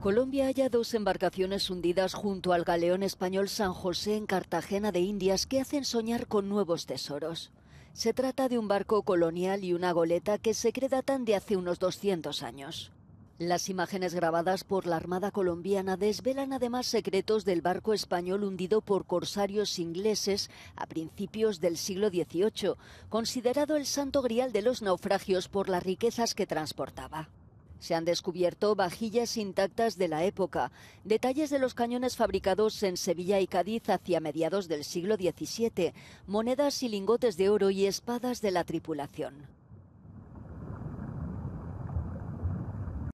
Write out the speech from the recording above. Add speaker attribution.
Speaker 1: Colombia halla dos embarcaciones hundidas junto al galeón español San José en Cartagena de Indias que hacen soñar con nuevos tesoros. Se trata de un barco colonial y una goleta que se credatan de hace unos 200 años. Las imágenes grabadas por la Armada colombiana desvelan además secretos del barco español hundido por corsarios ingleses a principios del siglo XVIII, considerado el santo grial de los naufragios por las riquezas que transportaba. Se han descubierto vajillas intactas de la época, detalles de los cañones fabricados en Sevilla y Cádiz hacia mediados del siglo XVII, monedas y lingotes de oro y espadas de la tripulación.